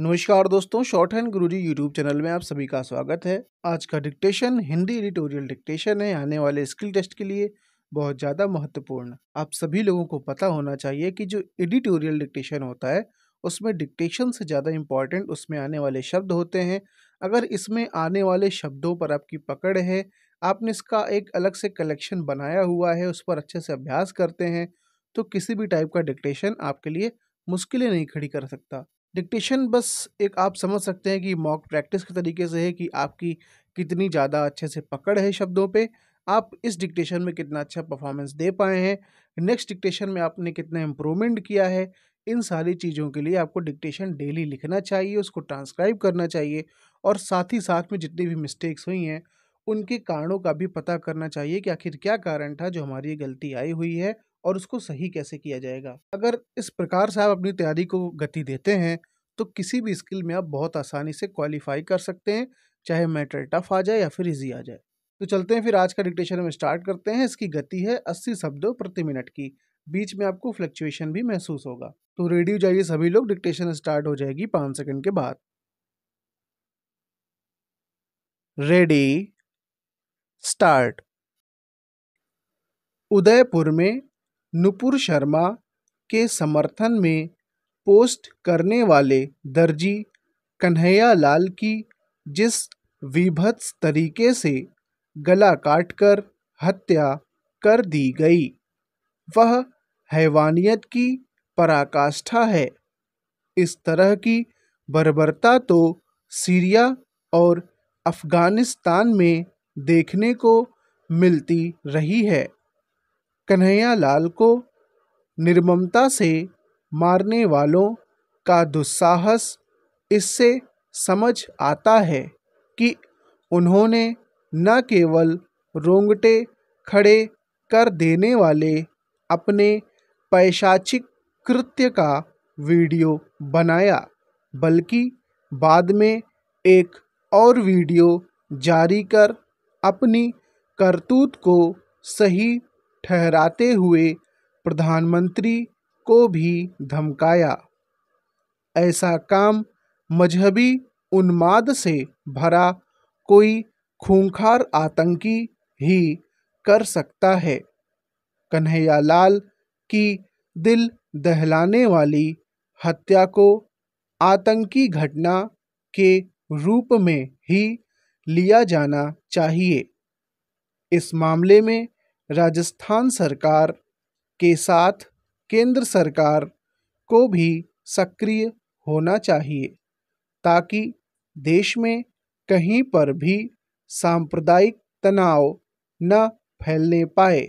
नमस्कार दोस्तों short hand गुरु जी यूट्यूब चैनल में आप सभी का स्वागत है आज का डिक्टेशन हिंदी एडिटोरियल डिक्टेशन है आने वाले स्किल टेस्ट के लिए बहुत ज़्यादा महत्वपूर्ण आप सभी लोगों को पता होना चाहिए कि जो एडिटोरियल डिक्टेशन होता है उसमें डिक्टेशन से ज़्यादा इम्पॉर्टेंट उसमें आने वाले शब्द होते हैं अगर इसमें आने वाले शब्दों पर आपकी पकड़ है आपने इसका एक अलग से कलेक्शन बनाया हुआ है उस पर अच्छे से अभ्यास करते हैं तो किसी भी टाइप का डिक्टेशन आपके लिए मुश्किलें नहीं खड़ी कर सकता डिक्टेशन बस एक आप समझ सकते हैं कि मॉक प्रैक्टिस के तरीके से है कि आपकी कितनी ज़्यादा अच्छे से पकड़ है शब्दों पे आप इस डिक्टेशन में कितना अच्छा परफॉर्मेंस दे पाए हैं नेक्स्ट डिक्टेशन में आपने कितना इम्प्रूवमेंट किया है इन सारी चीज़ों के लिए आपको डिक्टेशन डेली लिखना चाहिए उसको ट्रांसक्राइब करना चाहिए और साथ ही साथ में जितनी भी मिस्टेक्स हुई हैं उनके कारणों का भी पता करना चाहिए कि आखिर क्या कारण था जो हमारी गलती आई हुई है और उसको सही कैसे किया जाएगा अगर इस प्रकार से आप अपनी तैयारी को गति देते हैं तो किसी भी स्किल में आप बहुत आसानी से क्वालिफाई कर सकते हैं चाहे मैटर टफ आ जाए या फिर इजी आ जाए तो चलते हैं फिर आज का डिक्टेशन हम स्टार्ट करते हैं इसकी गति है अस्सी शब्दों प्रति मिनट की बीच में आपको फ्लक्चुएशन भी महसूस होगा तो रेडियो जाइए सभी लोग डिक्टेशन स्टार्ट हो जाएगी पाँच सेकंड के बाद रेडी स्टार्ट उदयपुर में नुपुर शर्मा के समर्थन में पोस्ट करने वाले दर्जी कन्हैया लाल की जिस विभत्स तरीके से गला काटकर हत्या कर दी गई वह हैवानियत की पराकाष्ठा है इस तरह की बर्बरता तो सीरिया और अफ़गानिस्तान में देखने को मिलती रही है कन्हैया लाल को निर्ममता से मारने वालों का दुस्साहस इससे समझ आता है कि उन्होंने न केवल रोंगटे खड़े कर देने वाले अपने पैशाचिक कृत्य का वीडियो बनाया बल्कि बाद में एक और वीडियो जारी कर अपनी करतूत को सही ठहराते हुए प्रधानमंत्री को भी धमकाया ऐसा काम मजहबी उन्माद से भरा कोई खूंखार आतंकी ही कर सकता है कन्हैया लाल की दिल दहलाने वाली हत्या को आतंकी घटना के रूप में ही लिया जाना चाहिए इस मामले में राजस्थान सरकार के साथ केंद्र सरकार को भी सक्रिय होना चाहिए ताकि देश में कहीं पर भी सांप्रदायिक तनाव न फैलने पाए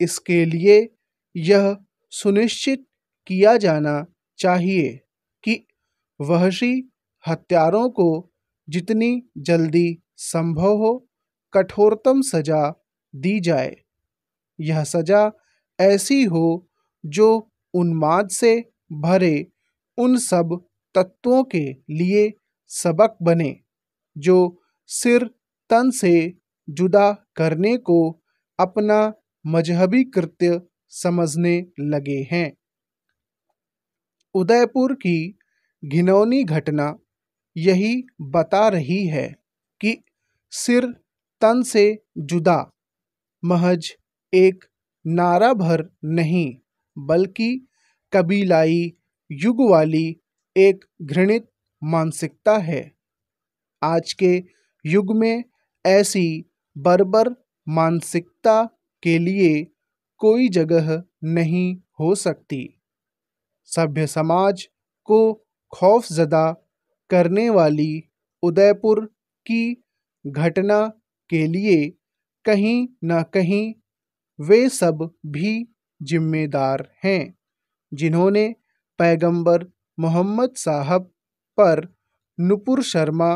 इसके लिए यह सुनिश्चित किया जाना चाहिए कि वहशी हत्यारों को जितनी जल्दी संभव हो कठोरतम सजा दी जाए यह सज़ा ऐसी हो जो उन्माद से भरे उन सब तत्वों के लिए सबक बने जो सिर तन से जुदा करने को अपना मजहबी कृत्य समझने लगे हैं उदयपुर की घिनौनी घटना यही बता रही है कि सिर तन से जुदा महज एक नारा भर नहीं बल्कि कबीलाई युग वाली एक घृणित मानसिकता है आज के युग में ऐसी बर्बर मानसिकता के लिए कोई जगह नहीं हो सकती सभ्य समाज को खौफ जदा करने वाली उदयपुर की घटना के लिए कहीं न कहीं वे सब भी जिम्मेदार हैं जिन्होंने पैगंबर मोहम्मद साहब पर नुपुर शर्मा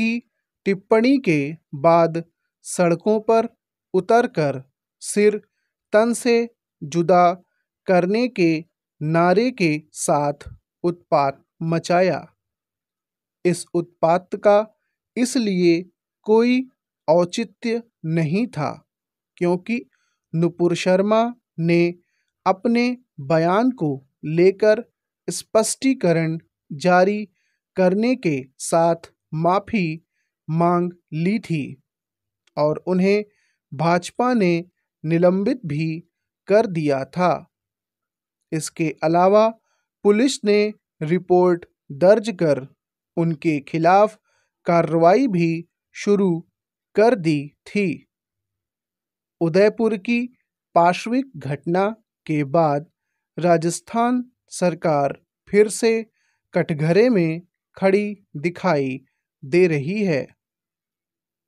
की टिप्पणी के बाद सड़कों पर उतरकर सिर तन से जुदा करने के नारे के साथ उत्पात मचाया इस उत्पात का इसलिए कोई औचित्य नहीं था क्योंकि नुपुर शर्मा ने अपने बयान को लेकर स्पष्टीकरण जारी करने के साथ माफी मांग ली थी और उन्हें भाजपा ने निलंबित भी कर दिया था इसके अलावा पुलिस ने रिपोर्ट दर्ज कर उनके खिलाफ कार्रवाई भी शुरू कर दी थी उदयपुर की पार्श्विक घटना के बाद राजस्थान सरकार फिर से कटघरे में खड़ी दिखाई दे रही है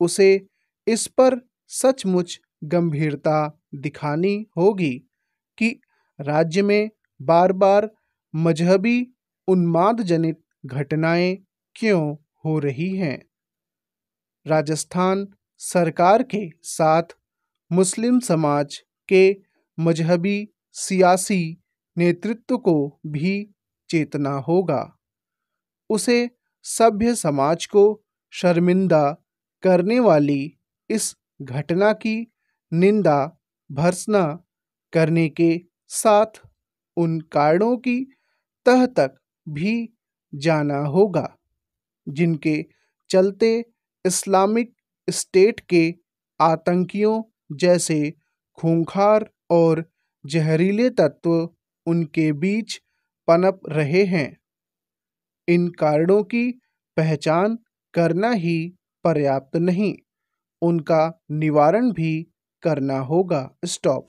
उसे इस पर सचमुच गंभीरता दिखानी होगी कि राज्य में बार बार मजहबी उन्माद जनित घटनाएं क्यों हो रही हैं राजस्थान सरकार के साथ मुस्लिम समाज के मजहबी सियासी नेतृत्व को भी चेतना होगा उसे सभ्य समाज को शर्मिंदा करने वाली इस घटना की निंदा भर्सना करने के साथ उन कारणों की तह तक भी जाना होगा जिनके चलते इस्लामिक स्टेट के आतंकियों जैसे खूंखार और जहरीले तत्व उनके बीच पनप रहे हैं इन कारणों की पहचान करना ही पर्याप्त नहीं उनका निवारण भी करना होगा स्टॉप